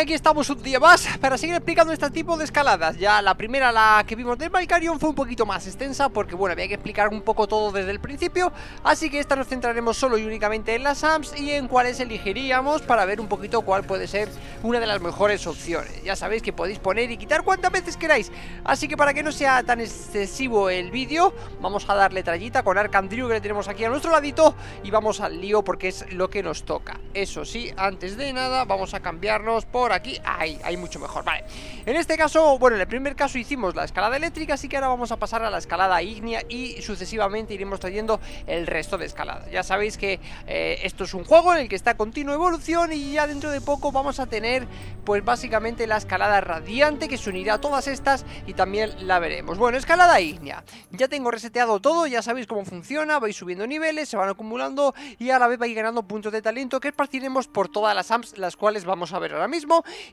aquí estamos un día más para seguir explicando este tipo de escaladas Ya la primera, la que vimos del Balcarion, fue un poquito más extensa Porque bueno, había que explicar un poco todo desde el principio Así que esta nos centraremos solo y únicamente en las AMPs Y en cuáles elegiríamos para ver un poquito cuál puede ser una de las mejores opciones Ya sabéis que podéis poner y quitar cuantas veces queráis Así que para que no sea tan excesivo el vídeo Vamos a darle trallita con Arcandrio que le tenemos aquí a nuestro ladito Y vamos al lío porque es lo que nos toca Eso sí, antes de nada vamos a cambiarnos por aquí hay mucho mejor, vale En este caso, bueno, en el primer caso hicimos la escalada eléctrica Así que ahora vamos a pasar a la escalada ígnea Y sucesivamente iremos trayendo el resto de escaladas Ya sabéis que eh, esto es un juego en el que está continua evolución Y ya dentro de poco vamos a tener, pues básicamente la escalada radiante Que se unirá a todas estas y también la veremos Bueno, escalada ígnea Ya tengo reseteado todo, ya sabéis cómo funciona Vais subiendo niveles, se van acumulando Y a la vez vais ganando puntos de talento Que partiremos por todas las AMPs, las cuales vamos a ver ahora mismo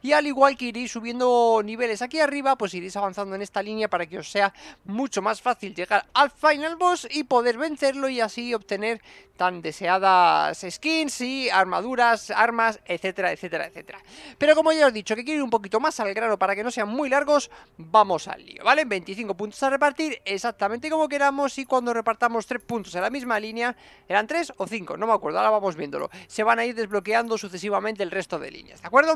y al igual que iréis subiendo niveles aquí arriba, pues iréis avanzando en esta línea para que os sea mucho más fácil llegar al final boss y poder vencerlo y así obtener tan deseadas skins y armaduras, armas, etcétera, etcétera, etcétera. Pero como ya os he dicho, que quiero ir un poquito más al grano para que no sean muy largos, vamos al lío, ¿vale? 25 puntos a repartir, exactamente como queramos y cuando repartamos 3 puntos en la misma línea, eran 3 o 5, no me acuerdo, ahora vamos viéndolo. Se van a ir desbloqueando sucesivamente el resto de líneas, ¿de acuerdo?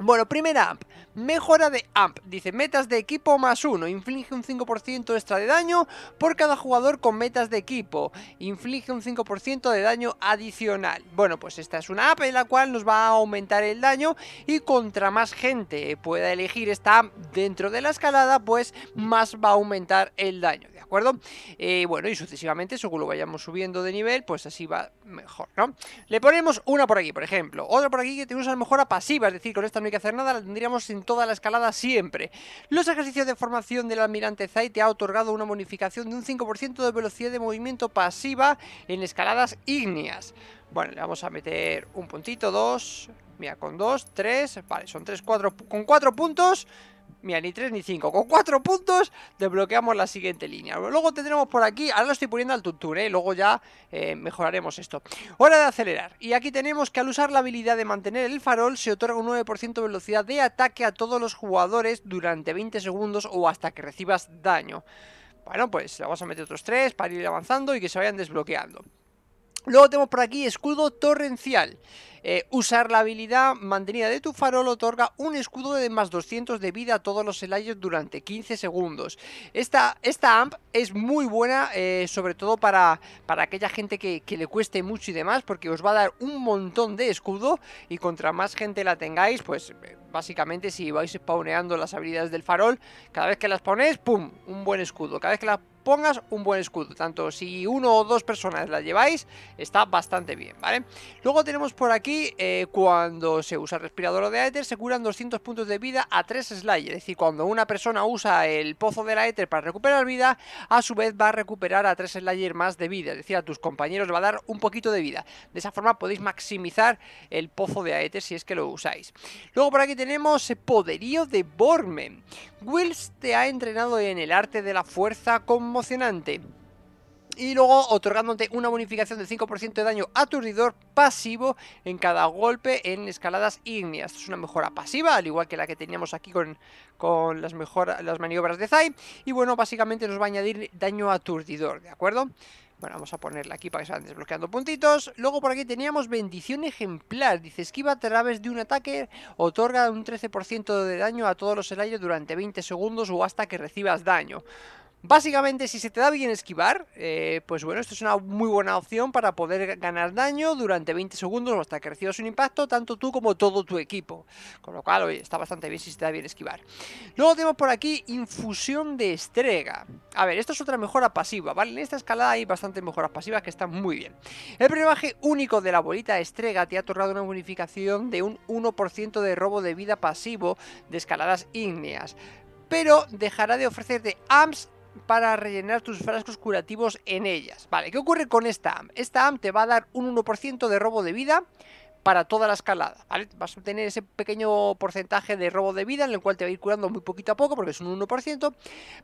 Bueno, primera amp. Mejora de amp. Dice metas de equipo más uno. Inflige un 5% extra de daño por cada jugador con metas de equipo. Inflige un 5% de daño adicional. Bueno, pues esta es una amp en la cual nos va a aumentar el daño y contra más gente pueda elegir esta amp dentro de la escalada, pues más va a aumentar el daño acuerdo? Eh, bueno, y sucesivamente, según lo vayamos subiendo de nivel, pues así va mejor, ¿no? Le ponemos una por aquí, por ejemplo. Otra por aquí que tenemos una mejora pasiva, es decir, con esta no hay que hacer nada, la tendríamos en toda la escalada siempre. Los ejercicios de formación del almirante Zay te ha otorgado una bonificación de un 5% de velocidad de movimiento pasiva en escaladas ígneas. Bueno, le vamos a meter un puntito, dos... Mira, con dos, tres... Vale, son tres, cuatro... Con cuatro puntos... Mira, ni 3 ni 5. Con 4 puntos desbloqueamos la siguiente línea. Luego tendremos por aquí, ahora lo estoy poniendo al tuntur, ¿eh? luego ya eh, mejoraremos esto. Hora de acelerar. Y aquí tenemos que al usar la habilidad de mantener el farol se otorga un 9% de velocidad de ataque a todos los jugadores durante 20 segundos o hasta que recibas daño. Bueno, pues le vamos a meter otros 3 para ir avanzando y que se vayan desbloqueando. Luego tenemos por aquí escudo torrencial. Eh, usar la habilidad mantenida de tu farol otorga un escudo de más 200 de vida a todos los Elayos durante 15 segundos. Esta, esta AMP es muy buena, eh, sobre todo para, para aquella gente que, le cueste mucho y demás, porque os va a dar un montón de escudo y contra más gente la tengáis, pues eh, básicamente si vais spawneando las habilidades del farol, cada vez que las ponéis, ¡pum! Un buen escudo. Cada vez que las pongas un buen escudo. Tanto si uno o dos personas la lleváis, está bastante bien, ¿vale? Luego tenemos por aquí, eh, cuando se usa respirador de Aether, se curan 200 puntos de vida a tres Slayer. Es decir, cuando una persona usa el pozo de la Aether para recuperar vida, a su vez va a recuperar a tres Slayer más de vida. Es decir, a tus compañeros va a dar un poquito de vida. De esa forma podéis maximizar el pozo de Aether si es que lo usáis. Luego por aquí tenemos eh, poderío de Bormen. Wills te ha entrenado en el arte de la fuerza conmocionante. Y luego otorgándote una bonificación del 5% de daño aturdidor pasivo en cada golpe en escaladas ígneas. es una mejora pasiva, al igual que la que teníamos aquí con, con las, las maniobras de Zai. Y bueno, básicamente nos va a añadir daño aturdidor, ¿de acuerdo? Bueno, vamos a ponerla aquí para que se vayan desbloqueando puntitos. Luego por aquí teníamos bendición ejemplar. Dice, esquiva a través de un ataque, otorga un 13% de daño a todos los Elayos durante 20 segundos o hasta que recibas daño. Básicamente, si se te da bien esquivar, eh, pues bueno, esto es una muy buena opción para poder ganar daño durante 20 segundos hasta que recibas un impacto, tanto tú como todo tu equipo. Con lo cual, oye, está bastante bien si se te da bien esquivar. Luego tenemos por aquí infusión de estrega. A ver, esto es otra mejora pasiva, ¿vale? En esta escalada hay bastantes mejoras pasivas que están muy bien. El premaje único de la bolita estrega te ha otorgado una bonificación de un 1% de robo de vida pasivo de escaladas ígneas pero dejará de ofrecerte AMPs para rellenar tus frascos curativos en ellas. Vale, ¿qué ocurre con esta AM? Esta amp te va a dar un 1% de robo de vida para toda la escalada, ¿vale? Vas a tener ese pequeño porcentaje de robo de vida en el cual te va a ir curando muy poquito a poco porque es un 1%,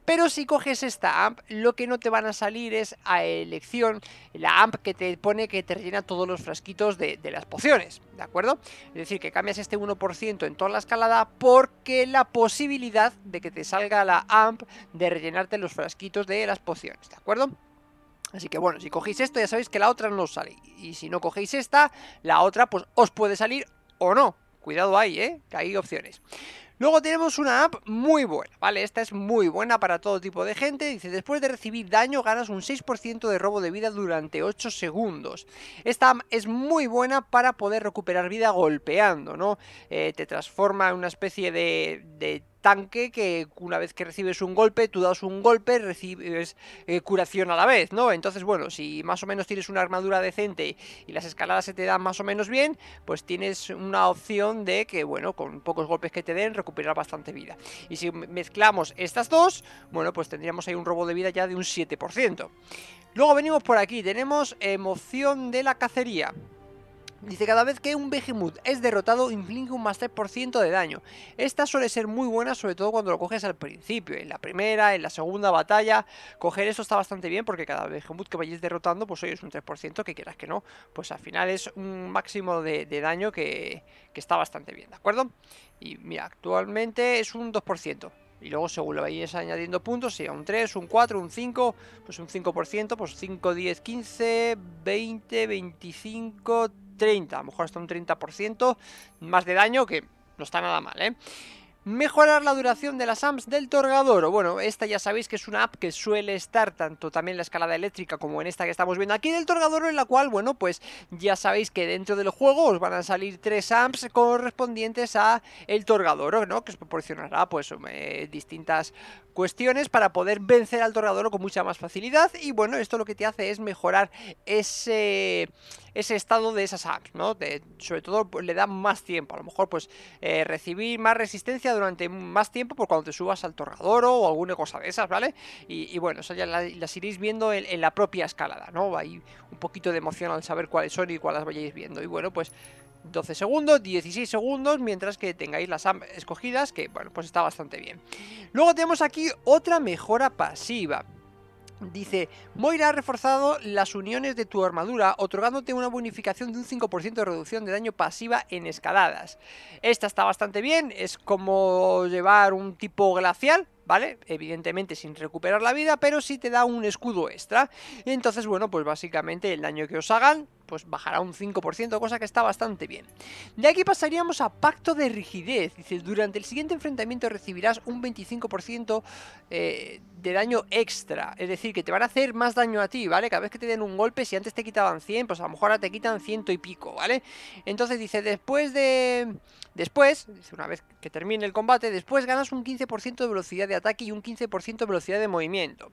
pero si coges esta AMP, lo que no te van a salir es a elección la AMP que te pone que te rellena todos los frasquitos de, de las pociones, ¿de acuerdo? Es decir, que cambias este 1% en toda la escalada porque la posibilidad de que te salga la AMP de rellenarte los frasquitos de las pociones, ¿de acuerdo? Así que bueno, si cogéis esto ya sabéis que la otra no os sale. Y si no cogéis esta, la otra pues os puede salir o no. Cuidado ahí, ¿eh? Que hay opciones. Luego tenemos una app muy buena, ¿vale? Esta es muy buena para todo tipo de gente. Dice, después de recibir daño ganas un 6% de robo de vida durante 8 segundos. Esta app es muy buena para poder recuperar vida golpeando, ¿no? Eh, te transforma en una especie de tanque que una vez que recibes un golpe, tú das un golpe, recibes eh, curación a la vez, ¿no? Entonces, bueno, si más o menos tienes una armadura decente y las escaladas se te dan más o menos bien, pues tienes una opción de que, bueno, con pocos golpes que te den, recuperar bastante vida. Y si mezclamos estas dos, bueno, pues tendríamos ahí un robo de vida ya de un 7%. Luego venimos por aquí, tenemos emoción de la cacería. Dice, cada vez que un Behemoth es derrotado, inflige un más 3% de daño. Esta suele ser muy buena, sobre todo cuando lo coges al principio, en la primera, en la segunda batalla. Coger eso está bastante bien, porque cada Behemoth que vayáis derrotando, pues hoy es un 3%, que quieras que no, pues al final es un máximo de, daño que, está bastante bien, ¿de acuerdo? Y mira, actualmente es un 2%. Y luego según lo vayáis añadiendo puntos, sea un 3, un 4, un 5, pues un 5%, pues 5, 10, 15, 20, 25, 30, a lo mejor hasta un 30% más de daño, que no está nada mal, ¿eh? Mejorar la duración de las AMPs del Torgadoro. Bueno, esta ya sabéis que es una app que suele estar tanto también en la escalada eléctrica como en esta que estamos viendo aquí del Torgadoro, en la cual, bueno, pues ya sabéis que dentro del juego os van a salir tres AMPs correspondientes a el Torgadoro, ¿no? Que os proporcionará, pues, eh, distintas cuestiones para poder vencer al Torgadoro con mucha más facilidad. Y bueno, esto lo que te hace es mejorar ese ese estado de esas apps ¿no? sobre todo pues, le da más tiempo, a lo mejor pues eh, recibir más resistencia durante más tiempo por cuando te subas al torrador o alguna cosa de esas, ¿vale? Y, bueno, ya la, las iréis viendo en, la propia escalada, ¿no? Hay un poquito de emoción al saber cuáles son y cuáles vayáis viendo. Y bueno, pues 12 segundos, 16 segundos, mientras que tengáis las escogidas, que bueno, pues está bastante bien. Luego tenemos aquí otra mejora pasiva. Dice, Moira ha reforzado las uniones de tu armadura, otorgándote una bonificación de un 5% de reducción de daño pasiva en escaladas. Esta está bastante bien, es como llevar un tipo glacial, ¿vale? Evidentemente sin recuperar la vida, pero sí te da un escudo extra. Y entonces, bueno, pues básicamente el daño que os hagan, pues bajará un 5%, cosa que está bastante bien. De aquí pasaríamos a Pacto de Rigidez. Dice, durante el siguiente enfrentamiento recibirás un 25% eh, de daño extra. Es decir, que te van a hacer más daño a ti, ¿vale? Cada vez que te den un golpe, si antes te quitaban 100, pues a lo mejor ahora te quitan ciento y pico, ¿vale? Entonces dice, después de... Después, una vez que termine el combate, después ganas un 15% de velocidad de ataque y un 15% de velocidad de movimiento.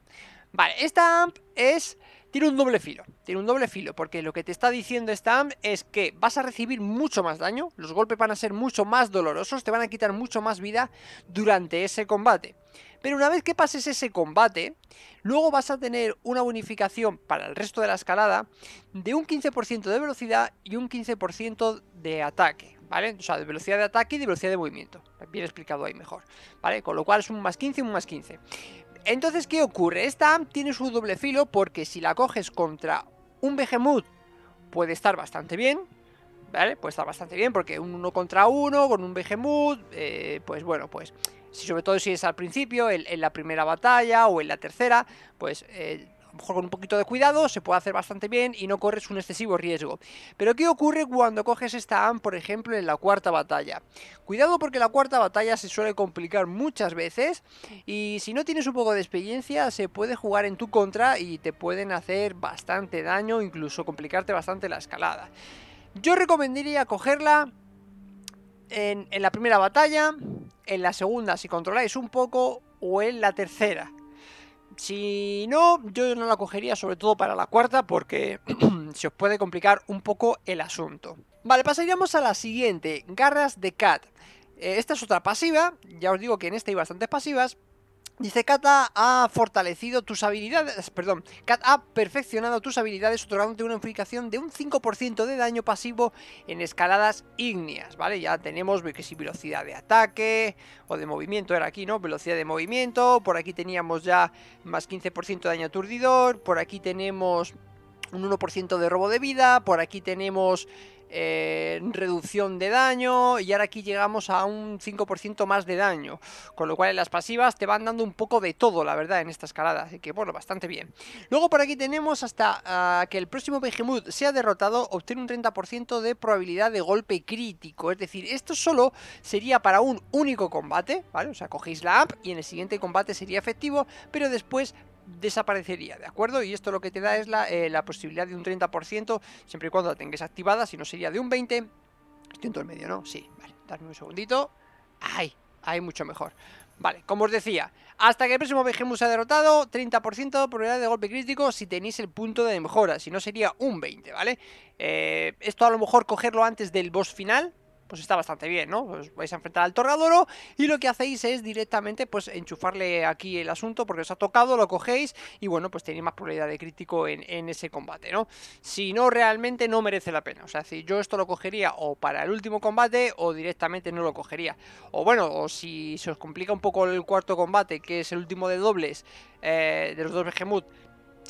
Vale, esta AMP es... Tiene un doble filo, tiene un doble filo, porque lo que te está diciendo esta AMP es que vas a recibir mucho más daño, los golpes van a ser mucho más dolorosos, te van a quitar mucho más vida durante ese combate. Pero una vez que pases ese combate, luego vas a tener una bonificación para el resto de la escalada de un 15% de velocidad y un 15% de ataque. ¿Vale? O sea, de velocidad de ataque y de velocidad de movimiento. Bien explicado ahí mejor. ¿Vale? Con lo cual es un más 15 y un más 15. Entonces, ¿qué ocurre? Esta AMP tiene su doble filo porque si la coges contra un Behemoth puede estar bastante bien, ¿vale? Puede estar bastante bien porque un uno contra uno con un Behemoth, eh, pues bueno, pues si sobre todo si es al principio, en, la primera batalla o en la tercera, pues eh, a lo mejor con un poquito de cuidado se puede hacer bastante bien y no corres un excesivo riesgo. Pero ¿qué ocurre cuando coges esta AM, por ejemplo, en la cuarta batalla? Cuidado porque la cuarta batalla se suele complicar muchas veces y si no tienes un poco de experiencia se puede jugar en tu contra y te pueden hacer bastante daño, incluso complicarte bastante la escalada. Yo recomendaría cogerla en, en la primera batalla, en la segunda, si controláis un poco, o en la tercera. Si no, yo no la cogería sobre todo para la cuarta porque se os puede complicar un poco el asunto. Vale, pasaríamos a la siguiente, garras de cat. Eh, esta es otra pasiva, ya os digo que en esta hay bastantes pasivas, Dice, Kata ha fortalecido tus habilidades, perdón, Kat ha perfeccionado tus habilidades otorgándote una amplificación de un 5% de daño pasivo en escaladas ígneas, ¿vale? Ya tenemos que velocidad de ataque o de movimiento era aquí, ¿no? Velocidad de movimiento, por aquí teníamos ya más 15% de daño aturdidor, por aquí tenemos un 1% de robo de vida, por aquí tenemos reducción de daño y ahora aquí llegamos a un 5% más de daño. Con lo cual en las pasivas te van dando un poco de todo, la verdad, en esta escalada. Así que bueno, bastante bien. Luego por aquí tenemos hasta ah, que el próximo Behemoth sea derrotado, obtiene un 30% de probabilidad de golpe crítico. Es decir, esto solo sería para un único combate, ¿vale? O sea, cogéis la app y en el siguiente combate sería efectivo, pero después desaparecería, ¿de acuerdo? Y esto lo que te da es la, eh, posibilidad de un 30%, siempre y cuando la tengas activada, si no sería de un 20%. Estoy en todo el medio, ¿no? Sí, vale, dame un segundito. ¡Ay! Ahí mucho mejor. Vale, como os decía, hasta que el próximo se ha derrotado, 30% de probabilidad de golpe crítico si tenéis el punto de mejora, si no sería un 20, ¿vale? Eh, esto a lo mejor cogerlo antes del boss final, pues está bastante bien, ¿no? Os pues vais a enfrentar al Torgadoro y lo que hacéis es directamente pues enchufarle aquí el asunto porque os ha tocado, lo cogéis y bueno, pues tenéis más probabilidad de crítico en, ese combate, ¿no? Si no, realmente no merece la pena. O sea, si yo esto lo cogería o para el último combate o directamente no lo cogería. O bueno, o si se os complica un poco el cuarto combate, que es el último de dobles eh, de los dos Behemoth,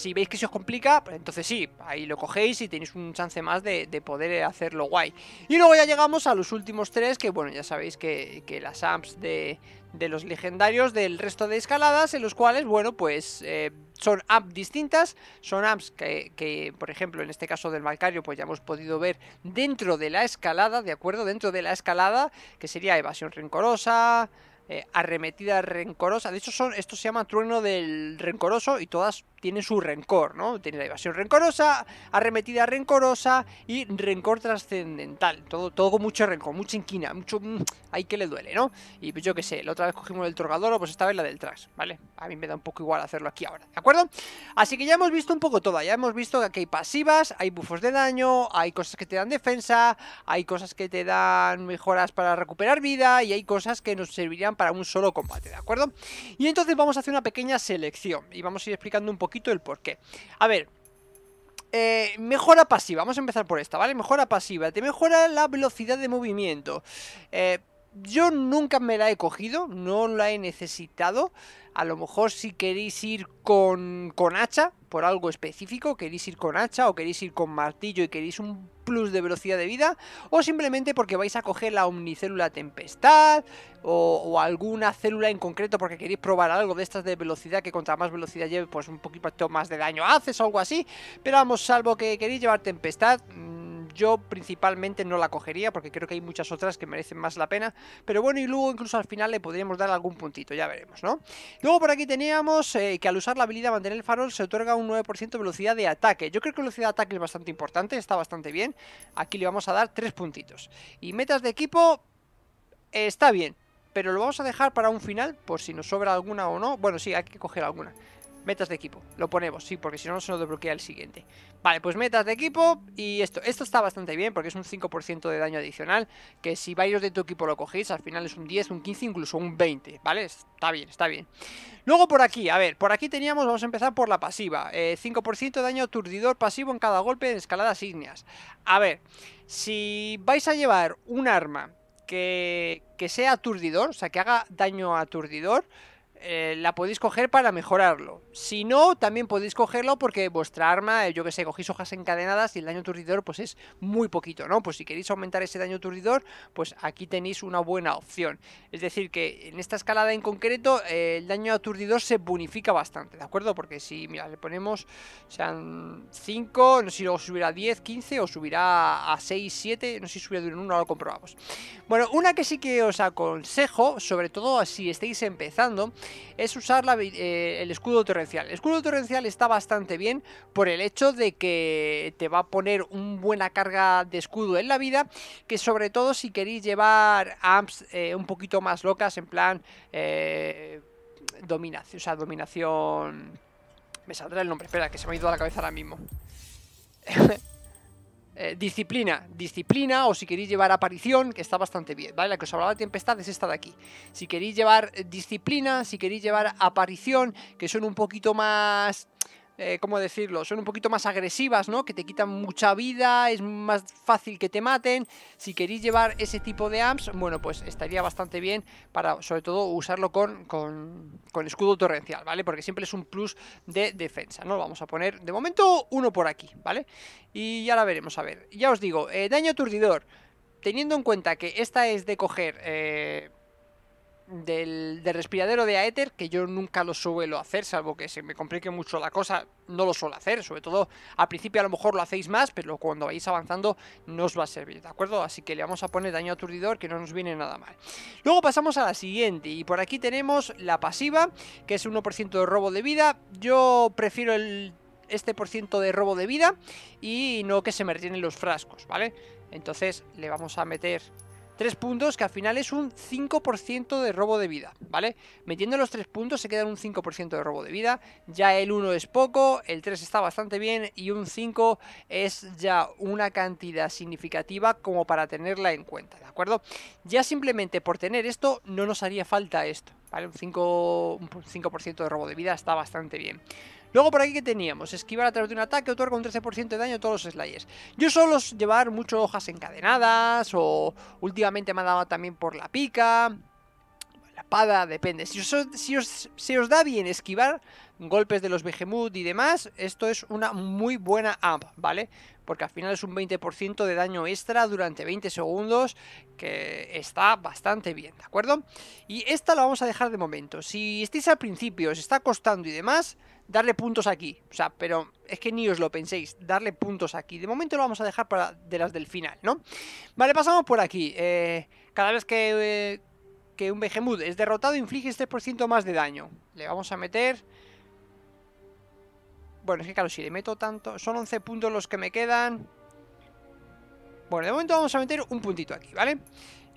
si veis que se os complica, pues entonces sí, ahí lo cogéis y tenéis un chance más de, poder hacerlo guay. Y luego ya llegamos a los últimos tres, que bueno, ya sabéis que, las amps de, los legendarios del resto de escaladas, en los cuales, bueno, pues eh, son amps distintas, son amps que, por ejemplo, en este caso del Malcario, pues ya hemos podido ver dentro de la escalada, ¿de acuerdo? Dentro de la escalada, que sería evasión rencorosa, eh, arremetida rencorosa, de hecho son, esto se llama trueno del rencoroso y todas tiene su rencor, ¿no? Tiene la evasión rencorosa, arremetida rencorosa y rencor trascendental. Todo, todo con mucho rencor, mucha inquina, mucho... Mm, hay que le duele, ¿no? Y pues yo qué sé, la otra vez cogimos el o pues esta vez la del tras. ¿vale? A mí me da un poco igual hacerlo aquí ahora, ¿de acuerdo? Así que ya hemos visto un poco todo, ya hemos visto que hay pasivas, hay bufos de daño, hay cosas que te dan defensa, hay cosas que te dan mejoras para recuperar vida y hay cosas que nos servirían para un solo combate, ¿de acuerdo? Y entonces vamos a hacer una pequeña selección y vamos a ir explicando un poco poquito el porqué. A ver, eh, mejora pasiva, vamos a empezar por esta, ¿vale? Mejora pasiva, te mejora la velocidad de movimiento. Eh, yo nunca me la he cogido, no la he necesitado a lo mejor si queréis ir con, con hacha, por algo específico, queréis ir con hacha o queréis ir con martillo y queréis un plus de velocidad de vida, o simplemente porque vais a coger la omnicélula tempestad o, alguna célula en concreto porque queréis probar algo de estas de velocidad que contra más velocidad lleve pues un poquito más de daño haces o algo así, pero vamos, salvo que queréis llevar tempestad, yo principalmente no la cogería porque creo que hay muchas otras que merecen más la pena. Pero bueno, y luego incluso al final le podríamos dar algún puntito, ya veremos, ¿no? Luego por aquí teníamos eh, que al usar la habilidad mantener el farol se otorga un 9% de velocidad de ataque. Yo creo que velocidad de ataque es bastante importante, está bastante bien. Aquí le vamos a dar 3 puntitos. Y metas de equipo, está bien. Pero lo vamos a dejar para un final, por si nos sobra alguna o no. Bueno, sí, hay que coger alguna. Metas de equipo, lo ponemos, sí, porque si no, se nos desbloquea el siguiente Vale, pues metas de equipo y esto Esto está bastante bien porque es un 5% de daño adicional Que si varios de tu equipo lo cogéis, al final es un 10, un 15, incluso un 20 ¿Vale? Está bien, está bien Luego por aquí, a ver, por aquí teníamos, vamos a empezar por la pasiva 5% eh, de daño aturdidor pasivo en cada golpe en escaladas ígneas A ver, si vais a llevar un arma que, que sea aturdidor, o sea, que haga daño aturdidor eh, la podéis coger para mejorarlo. Si no, también podéis cogerlo porque vuestra arma, eh, yo que sé, cogéis hojas encadenadas y el daño aturdidor pues es muy poquito, ¿no? Pues si queréis aumentar ese daño aturdidor, pues aquí tenéis una buena opción. Es decir, que en esta escalada en concreto eh, el daño aturdidor se bonifica bastante, ¿de acuerdo? Porque si, mira, le ponemos, sean 5, no sé si luego subirá a 10, 15 o subirá a 6, 7, no sé si subirá de 1, lo comprobamos. Bueno, una que sí que os aconsejo, sobre todo si estáis empezando, es usar eh, el escudo torrencial. El escudo torrencial está bastante bien por el hecho de que te va a poner una buena carga de escudo en la vida, que sobre todo si queréis llevar amps eh, un poquito más locas, en plan eh, dominación, o sea, dominación... Me saldrá el nombre, espera, que se me ha ido a la cabeza ahora mismo. Eh, disciplina, disciplina, o si queréis llevar aparición, que está bastante bien, ¿vale? La que os hablaba de tempestad es esta de aquí. Si queréis llevar eh, disciplina, si queréis llevar aparición, que son un poquito más eh, ¿cómo decirlo? Son un poquito más agresivas, ¿no? Que te quitan mucha vida, es más fácil que te maten. Si queréis llevar ese tipo de amps, bueno, pues estaría bastante bien para, sobre todo, usarlo con, con, escudo torrencial, ¿vale? Porque siempre es un plus de defensa, ¿no? Lo vamos a poner, de momento, uno por aquí, ¿vale? Y ya la veremos, a ver. Ya os digo, eh, daño aturdidor. Teniendo en cuenta que esta es de coger... Eh, del, respiradero de Aether, que yo nunca lo suelo hacer, salvo que se me complique mucho la cosa, no lo suelo hacer, sobre todo al principio a lo mejor lo hacéis más, pero cuando vais avanzando no os va a servir, ¿de acuerdo? Así que le vamos a poner daño aturdidor, que no nos viene nada mal. Luego pasamos a la siguiente, y por aquí tenemos la pasiva, que es 1% de robo de vida, yo prefiero el este por ciento de robo de vida y no que se me retienen los frascos, ¿vale? Entonces le vamos a meter Tres puntos que al final es un 5% de robo de vida, ¿vale? Metiendo los tres puntos se quedan un 5% de robo de vida. Ya el 1 es poco, el 3 está bastante bien y un 5 es ya una cantidad significativa como para tenerla en cuenta, ¿de acuerdo? Ya simplemente por tener esto no nos haría falta esto, ¿vale? Un un 5 de robo de vida está bastante bien. Luego por aquí que teníamos, esquivar a través de un ataque, otorgar un 13% de daño a todos los slayers. Yo suelo llevar mucho hojas encadenadas o últimamente me ha dado también por la pica. La espada, depende. Si os, si os, os da bien esquivar golpes de los Behemoth y demás, esto es una muy buena app ¿vale? Porque al final es un 20% de daño extra durante 20 segundos, que está bastante bien, ¿de acuerdo? Y esta la vamos a dejar de momento. Si estáis al principio, os está costando y demás, darle puntos aquí. O sea, pero es que ni os lo penséis, darle puntos aquí. De momento lo vamos a dejar para de las del final, ¿no? Vale, pasamos por aquí. Eh, cada vez eh, que, un Behemoth es derrotado, inflige 3% más de daño. Le vamos a meter... Bueno, es que claro, si le meto tanto... Son 11 puntos los que me quedan. Bueno, de momento vamos a meter un puntito aquí, ¿vale? vale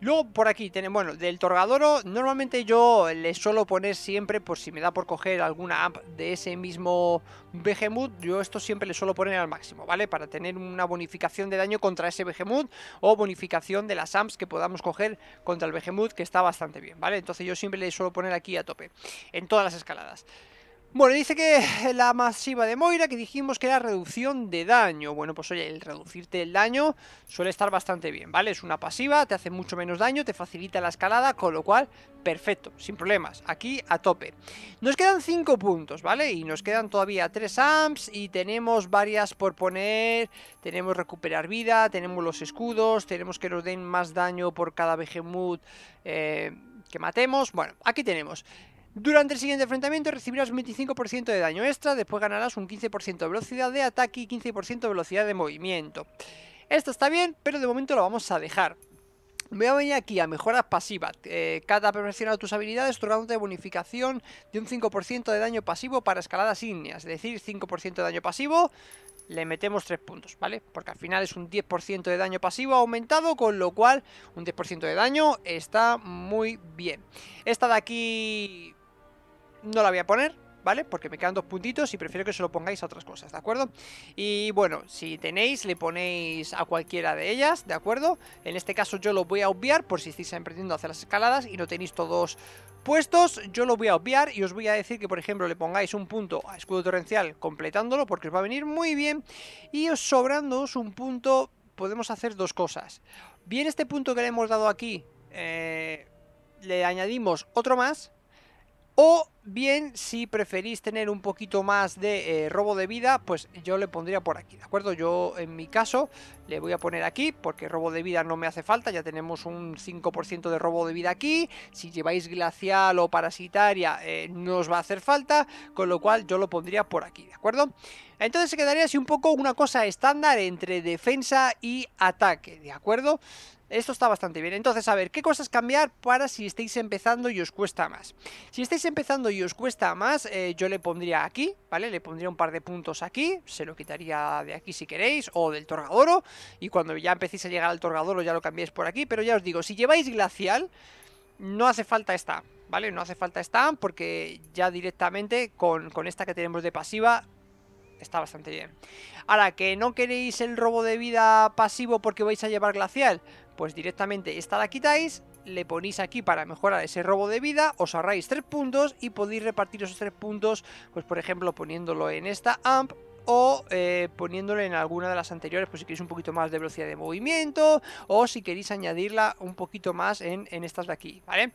Luego por aquí tenemos, bueno, del Torgadoro normalmente yo le suelo poner siempre, por si me da por coger alguna amp de ese mismo Behemoth, yo esto siempre le suelo poner al máximo, ¿vale? Para tener una bonificación de daño contra ese Behemoth o bonificación de las amps que podamos coger contra el Behemoth, que está bastante bien, ¿vale? Entonces yo siempre le suelo poner aquí a tope, en todas las escaladas. Bueno, dice que la masiva de Moira que dijimos que era reducción de daño. Bueno, pues oye, el reducirte el daño suele estar bastante bien, ¿vale? Es una pasiva, te hace mucho menos daño, te facilita la escalada, con lo cual, perfecto, sin problemas. Aquí a tope. Nos quedan 5 puntos, ¿vale? Y nos quedan todavía 3 amps y tenemos varias por poner. Tenemos recuperar vida, tenemos los escudos, tenemos que nos den más daño por cada behemoth eh, que matemos. Bueno, aquí tenemos. Durante el siguiente enfrentamiento recibirás un 25% de daño extra, después ganarás un 15% de velocidad de ataque y 15% de velocidad de movimiento. Esto está bien, pero de momento lo vamos a dejar. Voy a venir aquí a mejoras pasivas. Eh, cada cada de tus habilidades, tu de bonificación de un 5% de daño pasivo para escaladas ígneas. Es decir, 5% de daño pasivo, le metemos 3 puntos, ¿vale? Porque al final es un 10% de daño pasivo aumentado, con lo cual un 10% de daño está muy bien. Esta de aquí no la voy a poner, ¿vale? Porque me quedan dos puntitos y prefiero que se lo pongáis a otras cosas, ¿de acuerdo? Y bueno, si tenéis, le ponéis a cualquiera de ellas, ¿de acuerdo? En este caso yo lo voy a obviar por si estáis emprendiendo a hacer las escaladas y no tenéis todos puestos, yo lo voy a obviar y os voy a decir que, por ejemplo, le pongáis un punto a escudo torrencial completándolo porque os va a venir muy bien y os sobrándoos un punto podemos hacer dos cosas. Bien este punto que le hemos dado aquí, eh, le añadimos otro más o bien, si preferís tener un poquito más de eh, robo de vida, pues yo le pondría por aquí, ¿de acuerdo? Yo, en mi caso, le voy a poner aquí, porque robo de vida no me hace falta, ya tenemos un 5% de robo de vida aquí. Si lleváis glacial o parasitaria, eh, no os va a hacer falta, con lo cual yo lo pondría por aquí, ¿de acuerdo? Entonces se quedaría así un poco una cosa estándar entre defensa y ataque, ¿de acuerdo? Esto está bastante bien. Entonces, a ver, ¿qué cosas cambiar para si estáis empezando y os cuesta más? Si estáis empezando y os cuesta más, eh, yo le pondría aquí, ¿vale? Le pondría un par de puntos aquí, se lo quitaría de aquí si queréis, o del Torgadoro, y cuando ya empecéis a llegar al Torgadoro ya lo cambiéis por aquí, pero ya os digo, si lleváis Glacial, no hace falta esta, ¿vale? No hace falta esta porque ya directamente con, con esta que tenemos de pasiva está bastante bien. Ahora, que no queréis el robo de vida pasivo porque vais a llevar glacial, pues directamente esta la quitáis, le ponéis aquí para mejorar ese robo de vida, os ahorráis 3 puntos y podéis repartir esos 3 puntos, pues por ejemplo poniéndolo en esta amp o eh, poniéndolo en alguna de las anteriores, pues si queréis un poquito más de velocidad de movimiento o si queréis añadirla un poquito más en, estas de aquí, ¿vale?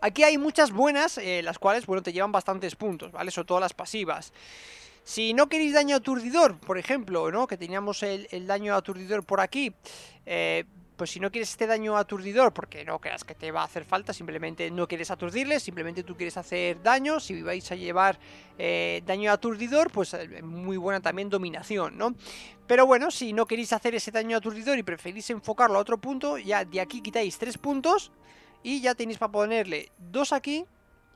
Aquí hay muchas buenas, eh, las cuales, bueno, te llevan bastantes puntos, ¿vale? Sobre todo las pasivas. Si no queréis daño aturdidor, por ejemplo, ¿no? Que teníamos el, daño daño aturdidor por aquí, eh, pues si no quieres este daño aturdidor, porque no creas que te va a hacer falta, simplemente no quieres aturdirle, simplemente tú quieres hacer daño, si vais a llevar eh, daño aturdidor, pues eh, muy buena también dominación, ¿no? Pero bueno, si no queréis hacer ese daño aturdidor y preferís enfocarlo a otro punto, ya de aquí quitáis tres puntos y ya tenéis para ponerle dos aquí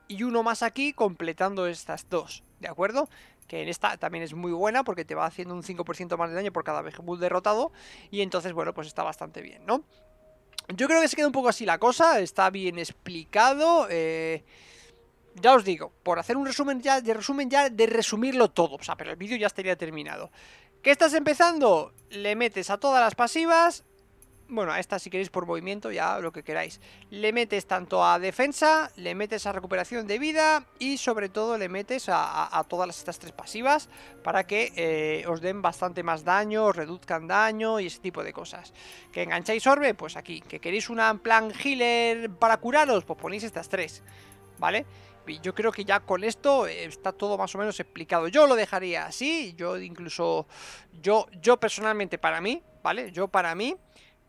y uno más aquí completando estas dos, ¿de acuerdo? que en esta también es muy buena porque te va haciendo un 5% más de daño por cada bull derrotado y entonces, bueno, pues está bastante bien, ¿no? Yo creo que se queda un poco así la cosa, está bien explicado, eh, ya os digo, por hacer un resumen ya de resumen ya de resumirlo todo, o sea, pero el vídeo ya estaría terminado. ¿Qué estás empezando? Le metes a todas las pasivas bueno, a esta si queréis por movimiento, ya lo que queráis. Le metes tanto a defensa, le metes a recuperación de vida y sobre todo le metes a, todas estas tres pasivas para que eh, os den bastante más daño, os reduzcan daño y ese tipo de cosas. ¿Que engancháis orbe? Pues aquí. ¿Que queréis una plan healer para curaros? Pues ponéis estas tres, ¿vale? Y yo creo que ya con esto eh, está todo más o menos explicado. Yo lo dejaría así, yo incluso, yo, yo personalmente para mí, ¿vale? Yo para mí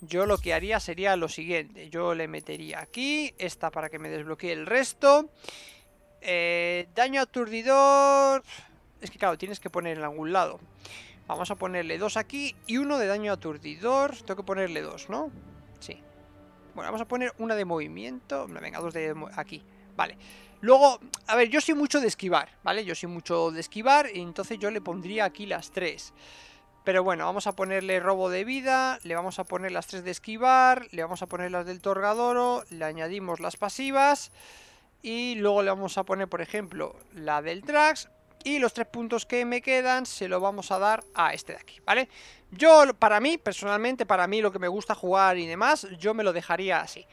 yo lo que haría sería lo siguiente. Yo le metería aquí, esta para que me desbloquee el resto. Eh, daño aturdidor... Es que claro, tienes que poner en algún lado. Vamos a ponerle dos aquí y uno de daño aturdidor. Tengo que ponerle dos, ¿no? Sí. Bueno, vamos a poner una de movimiento. Venga, dos de aquí. Vale. Luego, a ver, yo soy mucho de esquivar, ¿vale? Yo soy mucho de esquivar, entonces yo le pondría aquí las tres. Pero bueno, vamos a ponerle robo de vida, le vamos a poner las tres de esquivar, le vamos a poner las del Torgadoro, le añadimos las pasivas y luego le vamos a poner, por ejemplo, la del Trax y los tres puntos que me quedan se lo vamos a dar a este de aquí, ¿vale? Yo, para mí, personalmente, para mí lo que me gusta jugar y demás, yo me lo dejaría así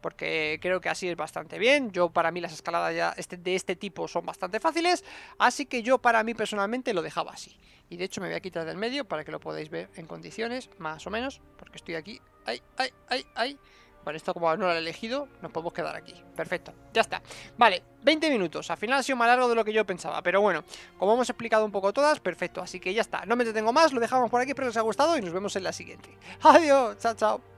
porque creo que así es bastante bien. Yo para mí las escaladas este, de este tipo son bastante fáciles, así que yo para mí personalmente lo dejaba así. Y de hecho me voy a quitar del medio para que lo podáis ver en condiciones, más o menos, porque estoy aquí. ¡Ay, ay, ay, ay! Bueno, esto como no lo he elegido, nos podemos quedar aquí. Perfecto, ya está. Vale, 20 minutos. Al final ha sido más largo de lo que yo pensaba. Pero bueno, como hemos explicado un poco todas, perfecto. Así que ya está. No me detengo más, lo dejamos por aquí, espero que os haya gustado y nos vemos en la siguiente. Adiós, chao, chao.